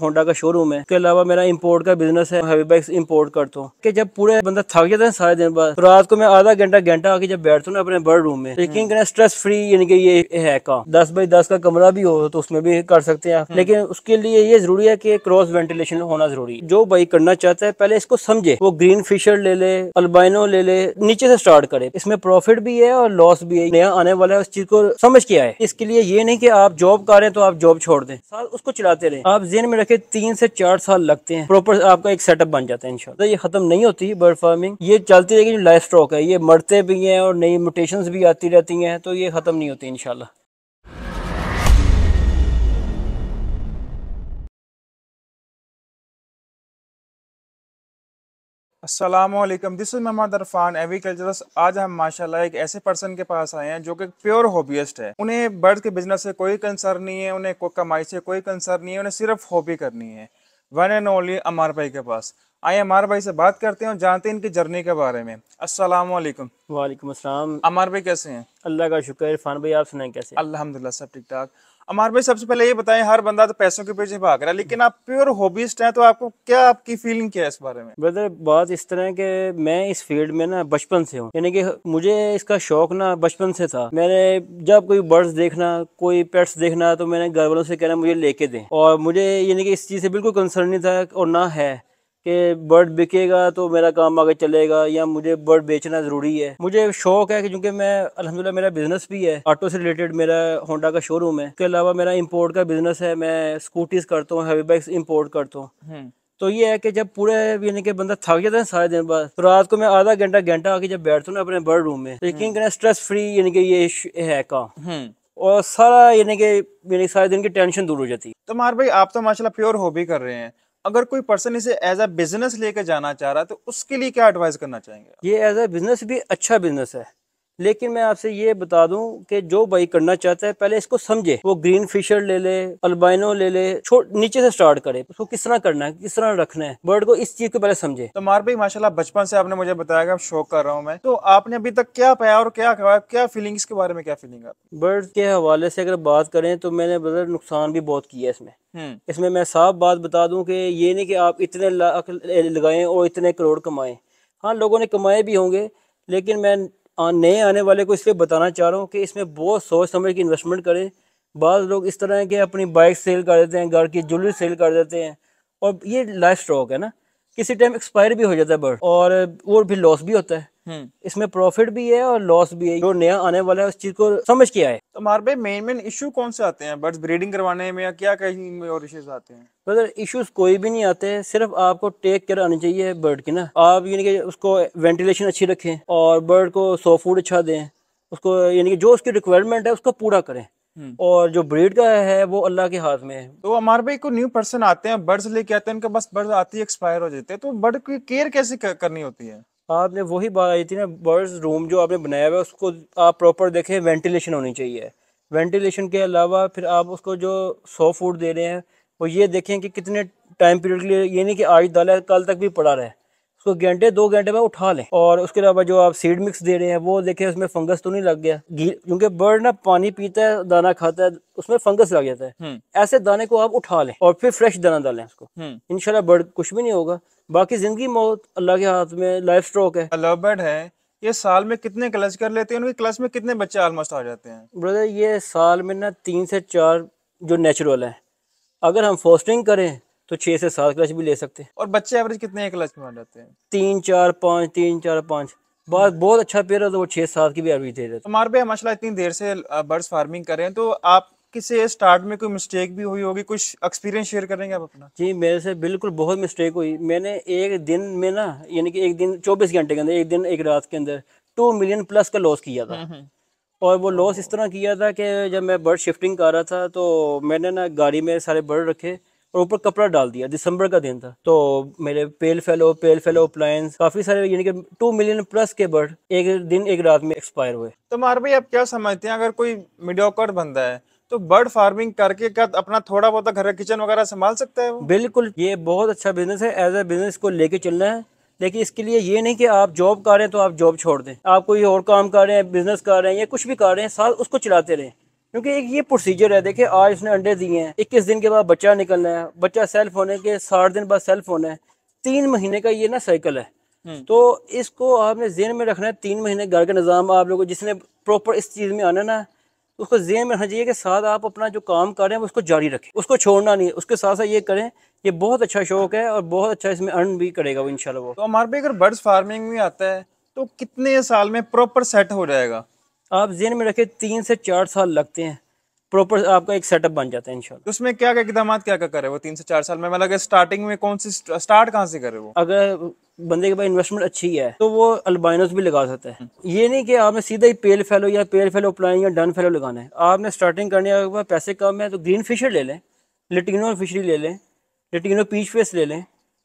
Honda का showroom है इसके अलावा मेरा इंपोर्ट का बिजनेस है हैवी बाइक्स इंपोर्ट करता हूँ कि जब पूरे बंदा थक जाता है सारे दिन बाद तो रात को मैं आधा घंटा घंटा आके जब बैठता हूँ ना अपने बर्ड रूम में लेकिन स्ट्रेस फ्री यानी कि ये है का दस बाई दस का कमरा भी हो तो उसमें भी कर सकते हैं हम्म। लेकिन उसके लिए ये जरूरी है की क्रॉस वेंटिलेशन होना जरूरी जो बाइक करना चाहता है पहले इसको समझे वो ग्रीन फिशर ले ले अल्बाइनो ले ले नीचे से स्टार्ट करे इसमें प्रॉफिट भी है और लॉस भी है नया आने वाला है उस चीज को समझ के आए इसके लिए ये नहीं की आप जॉब कर रहे हैं तो आप जॉब छोड़ दें उसको चलाते रहे आप जेन में रखे तीन से चार साल लगते हैं प्रॉपर आपका एक सेटअप बन जाता है इनशाला ये खत्म नहीं होती बर्ड फार्मिंग ये चलती रहेगी लाइफ स्टॉक है ये मरते भी हैं और नई म्यूटेशन भी आती रहती हैं तो ये खत्म नहीं होती इनशाला Aslam this is Mohammad Arfan agriculture आज हम माशाल्लाह एक ऐसे पर्सन के पास आए हैं जो कि प्योर हॉबीस्ट है उन्हें बर्ड के बिजनेस से कोई कंसर्न नहीं है उन्हें कमाई से कोई कंसर्न नहीं है उन्हें सिर्फ हॉबी करनी है वन एंड ओनली अमार भाई के पास आइए अमार भाई से बात करते हैं और जानते हैं इनकी जर्नी के बारे में अस्सलाम वालेकुम वालेकुम अस्सलाम अमार भाई कैसे हैं अल्लाह का शुक्र इरफान भाई आप सुनाएं कैसे अल्हम्दुलिल्लाह सब ठीक ठाक अमार भाई सबसे पहले ये बताएं हर बंदा तो पैसों के पीछे भाग रहा है लेकिन आप प्योर हॉबीस्ट हैं तो आपको क्या आपकी फीलिंग क्या है इस बारे में ब्रदर बात इस तरह है कि मैं इस फील्ड में ना बचपन से हूँ यानी कि मुझे इसका शौक ना बचपन से था मैंने जब कोई बर्ड्स देखना कोई पेट्स देखना तो मैंने घर वालों से कहना मुझे लेके दें और मुझे यानी कि इस चीज़ से बिल्कुल कंसर्न नहीं था और ना है कि बर्ड बिकेगा तो मेरा काम आगे चलेगा या मुझे बर्ड बेचना ज़रूरी है मुझे शौक है कि क्योंकि मैं अलहमदिल्ला मेरा बिज़नेस भी है ऑटो से रिलेटेड मेरा होंडा का शोरूम है इसके अलावा मेरा इम्पोर्ट का बिज़नेस है मैं स्कूटीज़ करता हूँ हैवी बाइक्स इम्पोर्ट करता हूँ हम्म। तो ये है कि जब पूरे यानी कि बंदा थक जाता है सारे दिन बाद तो रात को मैं आधा घंटा घंटा आके जब बैठता हूँ ना अपने बर्ड रूम में तो यकीन स्ट्रेस फ्री यानी कि ये है काम हम्म। और सारा यानी कि सारे दिन की टेंशन दूर हो जाती है तो मार भाई आप तो माशाल्लाह प्योर हॉबी कर रहे हैं अगर कोई पर्सन इसे एज अ बिजनेस लेकर जाना चाह रहा है तो उसके लिए क्या एडवाइस करना चाहेंगे ये एज अ बिजनेस भी अच्छा बिजनेस है लेकिन मैं आपसे ये बता दूं कि जो बाई करना चाहता है पहले इसको समझे वो ग्रीन फिशर ले ले अल्बाइनो ले ले नीचे से स्टार्ट करे उसको किस तरह करना है किस तरह रखना है बर्ड को इस चीज को पहले समझे तो मार भाई माशाल्लाह बचपन से आपने मुझे बताया कि आप शौक कर रहा हूँ मैं तो आपने अभी तक क्या पाया और क्या खवाया क्या फीलिंग के बारे में क्या फीलिंग बर्ड के हवाले से अगर बात करें तो मैंने बदल नुकसान भी बहुत किया है इसमें हम्म। इसमें मैं साफ बात बता दूँ कि ये नहीं कि आप इतने लाख लगाएं और इतने करोड़ कमाए हाँ लोगों ने कमाए भी होंगे लेकिन मैं नए आने वाले को इसलिए बताना चाह रहा हूँ कि इसमें बहुत सोच समझ के इन्वेस्टमेंट करें बाद लोग इस तरह के अपनी बाइक सेल कर देते हैं घर की ज्वेलरी सेल कर देते हैं और ये लाइफ स्टॉक है ना किसी टाइम एक्सपायर भी हो जाता है बर्ड और वो भी लॉस भी होता है हम्म। इसमें प्रॉफिट भी है और लॉस भी है जो नया आने वाला है उस चीज को समझ के आए तो हमारे पे मेन मेन इशू कौन से आते हैं बर्ड्स ब्रीडिंग करवाने में या क्या कहीं और इश्यूज आते हैं ब्रदर इश्यूज कोई भी नहीं आते सिर्फ आपको टेक केयर आनी चाहिए बर्ड की ना आप यानी कि उसको वेंटिलेशन अच्छी रखें और बर्ड को सो फूड अच्छा दें उसको यानी कि जो उसकी रिक्वायरमेंट है उसको पूरा करें हम्म। और जो ब्रीड का है वो अल्लाह के हाथ में है तो हमारे भाई को न्यू पर्सन आते हैं बर्ड्स लेके आते हैं उनके पास बर्ड्स आती है एक्सपायर हो जाते हैं तो बर्ड की केयर कैसे करनी होती है आपने वही बात आई थी ना बर्ड्स रूम जो आपने बनाया हुआ है उसको आप प्रॉपर देखें वेंटिलेशन होनी चाहिए वेंटिलेशन के अलावा फिर आप उसको जो सौ फूट दे रहे हैं वो ये देखें कि कितने टाइम पीरियड के लिए ये नहीं कि आज डाला है कल तक भी पड़ा रहे उसको घंटे दो घंटे में उठा लें और उसके अलावा जो आप सीड मिक्स दे रहे हैं वो देखें उसमें फंगस तो नहीं लग गया क्योंकि बर्ड ना पानी पीता है दाना खाता है उसमें फंगस लग जाता है हम्म। ऐसे दाने को आप उठा लें और फिर फ्रेश दाना डालें उसको हम्म। इनशाला बर्ड कुछ भी नहीं होगा बाकी जिंदगी मौत अल्लाह के हाथ में लाइफ स्ट्रोक है लव बर्ड है ये साल में कितने क्लच कर लेते हैं उनके क्लच में कितने बच्चे ऑलमोस्ट आ जाते हैं ब्रदर ये साल में ना तीन से चार जो नेचुरल है अगर हम फोस्टिंग करें तो छः से सात क्लच भी ले सकते हैं और बच्चे एवरेज कितने क्लच में आ जाते हैं तीन चार पाँच तीन चार पाँच बात बहुत अच्छा पेयर है तो वो छः सात की भी एवरेज दे देते हमारे भाई माशा इतनी देर से बर्ड्स फार्मिंग कर रहे हैं तो आप किसे स्टार्ट में कोई मिस्टेक भी हुई होगी कुछ एक्सपीरियंस शेयर करेंगे आप अपना जी मेरे से बिल्कुल बहुत मिस्टेक हुई मैंने एक दिन में ना यानी कि एक दिन चौबीस घंटे के अंदर एक दिन एक रात के अंदर टू मिलियन प्लस का लॉस किया था हम्म, हम्म। और वो लॉस इस तरह किया था कि जब मैं बर्ड शिफ्टिंग कर रहा था तो मैंने ना गाड़ी में सारे बर्ड रखे और ऊपर कपड़ा डाल दिया दिसंबर का दिन था तो मेरे पेल फेलो पेल फेलो अप्लायंस काफी सारे यानी कि टू मिलियन प्लस के बर्ड एक दिन एक रात में एक्सपायर हुए तो मार भाई आप क्या समझते हैं अगर कोई मीडियोकर बंदा है तो बर्ड फार्मिंग करके क्या अपना थोड़ा बहुत घर का किचन वगैरह संभाल सकता है वो? बिल्कुल ये बहुत अच्छा बिजनेस है एज ए बिजनेस को लेके चलना है लेकिन इसके लिए ये नहीं कि आप जॉब कर रहे हैं तो आप जॉब छोड़ दें आप कोई और काम कर रहे हैं बिजनेस कर रहे हैं या कुछ भी कर रहे हैं साथ उसको चलाते रहें क्योंकि एक ये प्रोसीजर है देखिए आज इसने अंडे दिए हैं इक्कीस दिन के बाद बच्चा निकलना है बच्चा सेल्फ होने के साठ दिन बाद सेल्फ होना है तीन महीने का ये ना साइकिल है हम्म। तो इसको आपने जेन में रखना है तीन महीने घर का निज़ाम आप लोगों को जिसने प्रॉपर इस चीज़ में आना ना उसको जेन में रखना चाहिए कि साथ आप अपना जो काम कर रहे हैं उसको जारी रखें उसको छोड़ना नहीं उसके साथ साथ ये करें ये बहुत अच्छा शौक है और बहुत अच्छा इसमें अर्न भी करेगा वो इनशाला वो तो हमारे भी अगर बर्ड्स फार्मिंग में आता है तो कितने साल में प्रॉपर सेट हो जाएगा आप जेन में रखें तीन से चार साल लगते हैं प्रॉपर आपका एक सेटअप बन जाता है इंशाल्लाह उसमें क्या क्या इकदाम क्या क्या करे वो तीन से चार साल में मतलब स्टार्टिंग में कौन सी स्टार्ट कहाँ से करे वो अगर बंदे के पास इन्वेस्टमेंट अच्छी है तो वो अल्बाइनस भी लगा सकता है हम्म। ये नहीं कि आपने सीधा ही पेल फैलो या पेल फैलो अपलाइन या डन फैलो लगाना है आपने स्टार्टिंग करने के पैसे कम है तो ग्रीन फिशर ले लें लिटिनो फिशरी ले लें लिटिनो पीच फेस ले लें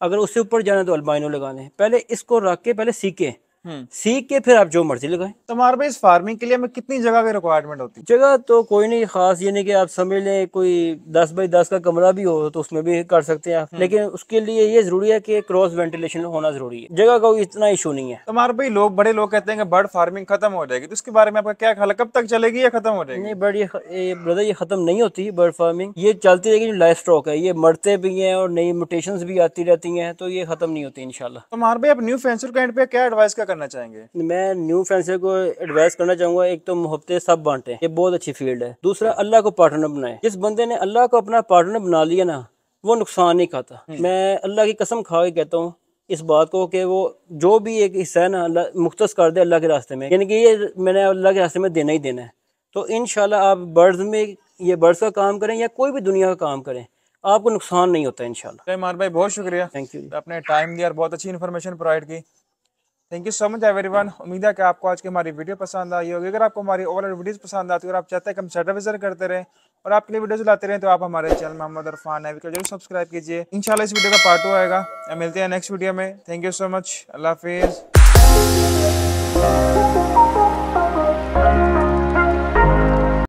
अगर उससे ऊपर जाना है तो अल्बाइनो लगाने पहले इसको रख के पहले सीखें हम्म। सीख के फिर आप जो मर्जी लगाए तुम्हारे तो भाई इस फार्मिंग के लिए हमें कितनी जगह की रिक्वायरमेंट होती है जगह तो कोई नहीं खास ये नहीं कि आप समझ लें कोई दस बाई दस का कमरा भी हो तो उसमें भी कर सकते हैं आप हम्म। लेकिन उसके लिए ये जरूरी है कि क्रॉस वेंटिलेशन होना जरूरी है जगह का इतना इशू नहीं है तुम्हारे तो भाई लोग बड़े लोग कहते हैं कि बर्ड फार्मिंग खत्म हो जाएगी तो उसके बारे में आपका क्या ख्याल है कब तक चलेगी या खत्म हो जाएगी नहीं बर्ड ये ब्रदर ये खत्म नहीं होती बर्ड फार्मिंग ये चलती रहेगी लाइफ स्टॉक है ये मरते भी है और नई म्यूटेशन भी आती रहती है तो ये खत्म नहीं होती इनशाला तुम्हारे तो भाई आप न्यू फेंसर कैंड पे क्या एडवाइस का करना चाहेंगे मैं न्यू फ्रेंसर को एडवाइस करना चाहूंगा एक तो मोहब्बतें सब बांटे ये बहुत अच्छी फील्ड है दूसरा अल्लाह को पार्टनर बनाए जिस बंदे ने अल्लाह को अपना पार्टनर बना लिया ना वो नुकसान नहीं खाता हम्म। मैं अल्लाह की कसम खा के कहता हूँ इस बात को कि वो जो भी एक हिस्सा है ना अल्लाह मुख्त कर दे अल्लाह के रास्ते में यानी कि ये मैंने अल्लाह के रास्ते में देना ही देना है तो इन आप बर्ड में ये बर्ड्स का काम करें या कोई भी दुनिया का काम करें आपको नुकसान नहीं होता है इनशाला भाई बहुत शुक्रिया थैंक यू आपने टाइम दिया और बहुत अच्छी इन्फॉर्मेशन प्रोवाइड की thank you so much everyone उम्मीद है कि आपको आज की हमारी वीडियो पसंद आई होगी अगर आपको हमारी ओवरऑल वीडियोस पसंद आती है और आप चाहते हैं कि हम सर्टिफिजर करते रहें और आपके लिए वीडियोस लाते रहें तो आप हमारे चैनल मोहम्मद अरफान है जरूर सब्सक्राइब कीजिए इंशाल्लाह इस वीडियो का पार्ट टू आएगा मिलते हैं नेक्स्ट वीडियो में थैंक यू सो मच अल्लाह हाफिज़